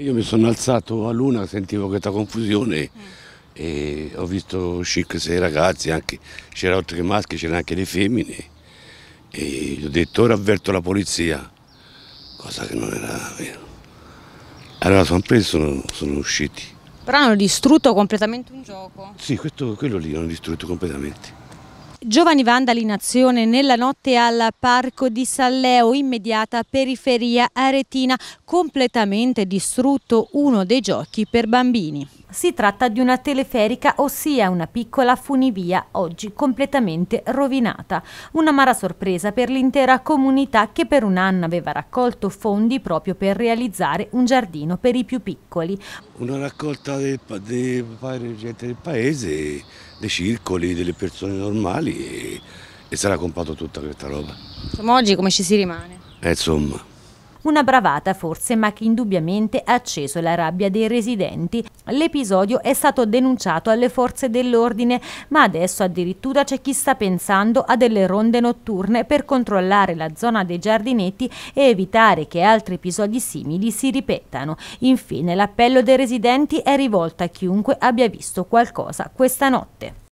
Io mi sono alzato a luna, sentivo questa confusione e ho visto 5-6 ragazzi, c'era oltre che maschi, c'erano anche le femmine e gli ho detto ora avverto la polizia, cosa che non era vero. Allora sono preso e sono, sono usciti. Però hanno distrutto completamente un gioco? Sì, questo, quello lì hanno distrutto completamente. Giovani vandali in azione nella notte al parco di Salleo, immediata periferia aretina, completamente distrutto uno dei giochi per bambini. Si tratta di una teleferica, ossia una piccola funivia oggi completamente rovinata. Una amara sorpresa per l'intera comunità che per un anno aveva raccolto fondi proprio per realizzare un giardino per i più piccoli. Una raccolta dei, dei, dei gente del paese, dei circoli, delle persone normali e, e sarà comprato tutta questa roba. Insomma, oggi come ci si rimane? Eh, insomma. Una bravata forse, ma che indubbiamente ha acceso la rabbia dei residenti. L'episodio è stato denunciato alle forze dell'ordine, ma adesso addirittura c'è chi sta pensando a delle ronde notturne per controllare la zona dei giardinetti e evitare che altri episodi simili si ripetano. Infine l'appello dei residenti è rivolto a chiunque abbia visto qualcosa questa notte.